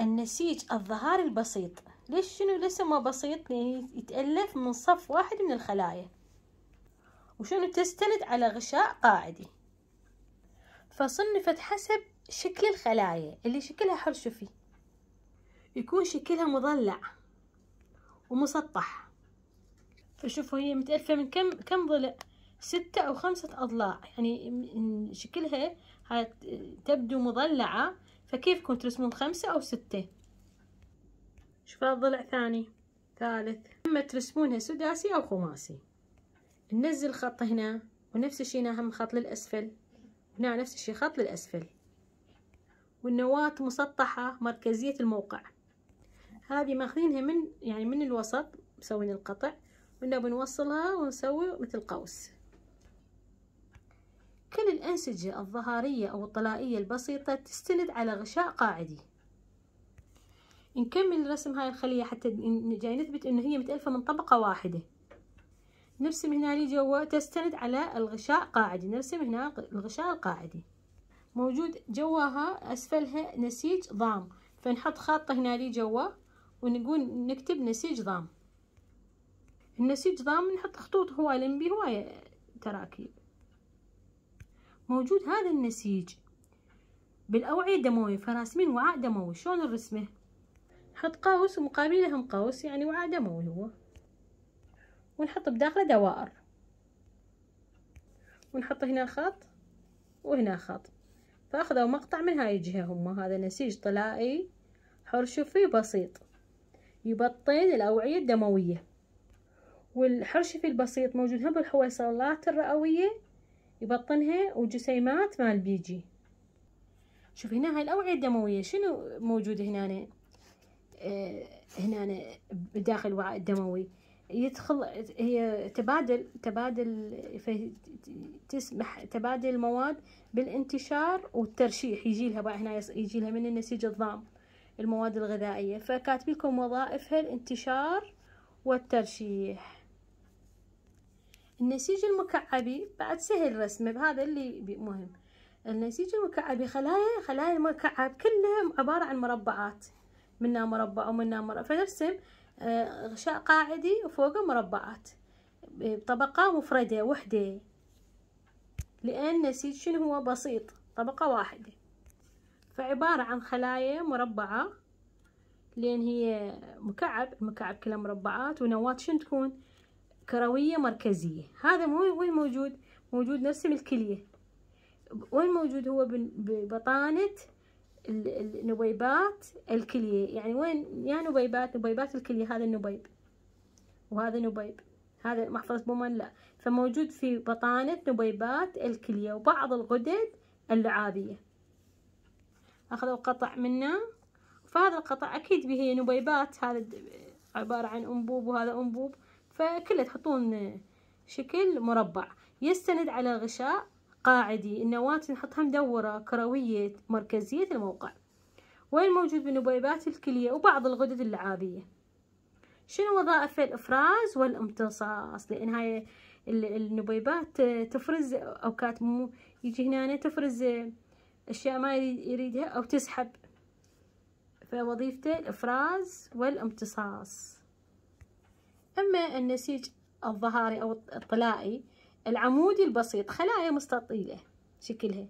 النسيج الظهاري البسيط ليش شنو الاسم بسيط يعني يتألف من صف واحد من الخلايا وشنو تستند على غشاء قاعدي فصنفت حسب شكل الخلايا اللي شكلها حرشفي يكون شكلها مضلع ومسطح فشوفوا هي متألفة من كم كم ضلع ستة أو خمسة أضلاع يعني شكلها تبدو مضلعة فكيفكم ترسمون خمسة أو ستة شوفها الضلع ثاني ثالث اما ترسمونها سداسي او خماسي ننزل خط هنا ونفس الشيء هنا هم خط للاسفل هنا نفس الشيء خط للاسفل والنواة مسطحة مركزية الموقع هذه ماخذينها من يعني من الوسط مسوين القطع وإنه بنوصلها ونسوي مثل قوس كل الأنسجة الظهارية أو الطلائية البسيطة تستند على غشاء قاعدي نكمل رسم هاي الخلية حتى جاي نثبت إنه هي متألفة من طبقة واحدة نرسم هنا لي جوا تستند على الغشاء قاعدي نرسم هنا الغشاء القاعدي موجود جواها أسفلها نسيج ضام فنحط خاطة هنا لي جوا ونقول نكتب نسيج ضام النسيج ضام نحط خطوط هواية لأن بيه تراكيب موجود هذا النسيج بالأوعية الدموية فراسمين وعاء دموي شلون نرسمه نحط قوس ومقابل هم قوس يعني وعاء دموي هو ونحط بداخله دوائر ونحط هنا خط وهنا خط فأخذوا مقطع من هاي الجهة هم هذا نسيج طلائي حرشفي بسيط يبطن الأوعية الدموية والحرشفي البسيط موجود هم بالحويصلات الرئوية يبطنها وجسيمات مال بيجي شوف هنا هاي الاوعيه الدمويه شنو موجود هنا آه هنا بداخل الوعاء الدموي يدخل هي تبادل تبادل تسمح تبادل المواد بالانتشار والترشيح يجي لها بقى هنا يجي لها من النسيج الضام المواد الغذائيه فكاتب لكم وظائفها الانتشار والترشيح النسيج المكعبي بعد سهل رسمه بهذا اللي مهم النسيج المكعبي خلايا خلايا المكعب كلها عبارة عن مربعات منها مربع ومنها مربع فنرسم آه، غشاء قاعدي وفوقه مربعات بطبقة آه، مفردة وحدة لأن النسيج شنو هو بسيط طبقة واحدة فعبارة عن خلايا مربعة لأن هي مكعب المكعب كلها مربعات ونواة شنو تكون كروية مركزية هذا مو وين موجود موجود نفسه الكليه وين موجود هو ببطانة النبيبات الكلية يعني وين يا نبيبات نبيبات الكلية هذا النبيب وهذا نبيب هذا محفظة بومان لا فموجود في بطانة نبيبات الكلية وبعض الغدد اللعابية أخذوا قطع منه فهذا القطع أكيد به نبيبات هذا عبارة عن أنبوب وهذا أنبوب فكله تحطون شكل مربع يستند على غشاء قاعدي النواة نحطها مدورة كروية مركزية الموقع وين موجود بنبيبات الكلية وبعض الغدد اللعابية شنو وظائف الإفراز والامتصاص لأن هاي النبيبات تفرز أوقات مو يجي هنا تفرز أشياء ما يريدها أو تسحب فوظيفته الإفراز والامتصاص أما النسيج الظهاري أو الطلائي العمودي البسيط خلايا مستطيلة شكلها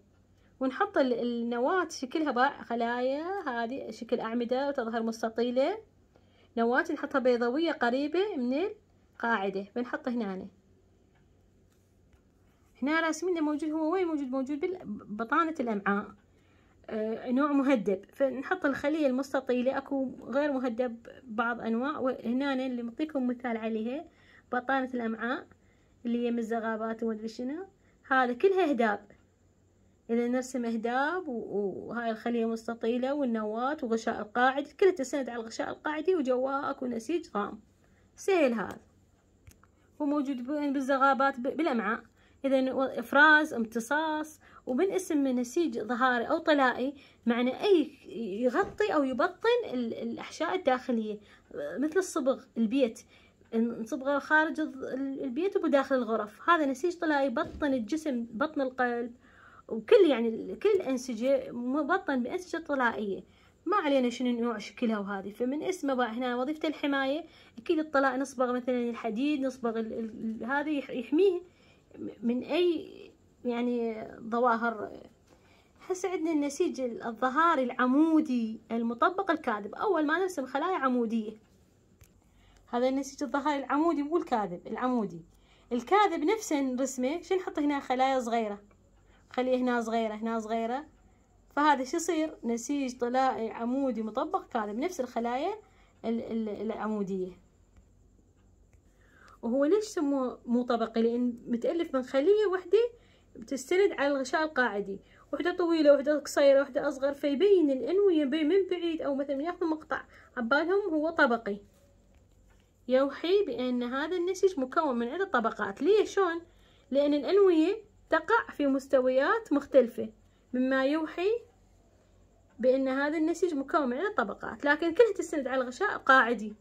ونحط النواة شكلها خلايا هذه شكل أعمدة وتظهر مستطيلة نواة نحطها بيضوية قريبة من القاعدة بنحط هنا هنا راسمنا موجود هو وين موجود موجود بطانة الأمعاء آه، نوع مهدب فنحط الخلية المستطيلة أكو غير مهدب بعض أنواع وهنا اللي معطيكم مثال عليها بطانة الأمعاء اللي هي من الزغابات وما ادري شنو هذا كلها هداب إذا نرسم هداب وهاي الخلية مستطيلة والنواة وغشاء القاعدي كلها تسند على الغشاء القاعدي وجواه أكو نسيج غام سهل هذا وموجود بالزغابات بالأمعاء إذا إفراز امتصاص وبنقسم اسم نسيج ظهاري أو طلائي معنى أي يغطي أو يبطن الأحشاء الداخلية مثل الصبغ البيت نصبغه خارج البيت وبداخل الغرف هذا نسيج طلائي بطن الجسم بطن القلب وكل يعني كل الأنسجة مبطن بأنسجة طلائية ما علينا شنو نوع شكلها وهذه فمن اسمه بقى هنا وظيفة الحماية أكيد الطلاء نصبغ مثلا الحديد نصبغ هذا يحميه من أي يعني ظواهر عندنا النسيج الظهاري العمودي المطبق الكاذب أول ما نرسم خلايا عمودية هذا النسيج الظهاري العمودي مو الكاذب العمودي الكاذب نفسه نرسمه شو نحط هنا خلايا صغيرة خليه هنا صغيرة هنا صغيرة فهذا شو يصير نسيج طلائي عمودي مطبق كاذب نفس الخلايا العمودية وهو ليش سموه مو طبقي لأن متألف من خلية وحدة تستند على الغشاء القاعدي وحدة طويلة وحدة قصيرة وحدة أصغر فيبين الأنوية من بعيد أو مثلا ياخذوا مقطع عبالهم هو طبقي يوحي بأن هذا النسج مكون من عدة طبقات ليش شون؟ لأن الأنوية تقع في مستويات مختلفة مما يوحي بأن هذا النسج مكون من عدة طبقات لكن كلها تستند على الغشاء القاعدي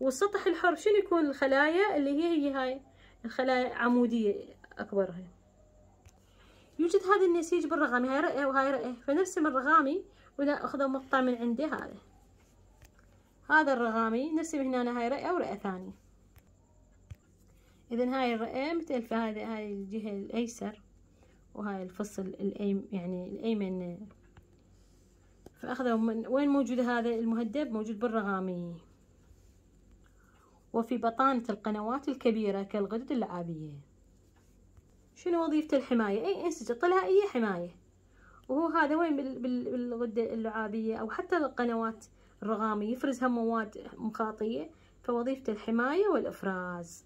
والسطح الحر شنو يكون الخلايا اللي هي هي هاي الخلايا عمودية أكبرها يوجد هذا النسيج بالرغامي هاي رقة وهاي رقة فنرسم الرغامي وإذا أخذوا مقطع من عندي هذا هذا الرغامي نرسم هنا هاي رقة ورقة ثانية إذا هاي الرقة مثل هذا هاي الجهة الأيسر وهاي الفصل الأيم يعني الأيمن فأخذوا من وين موجود هذا المهدب موجود بالرغامي وفي بطانة القنوات الكبيرة كالغدد اللعابية شنو وظيفة الحماية إيه، إيه، أي أنسجة طلائية حماية وهو هذا وين بالغدة اللعابية أو حتى القنوات الرغامية يفرزها مواد مخاطية فوظيفة الحماية والإفراز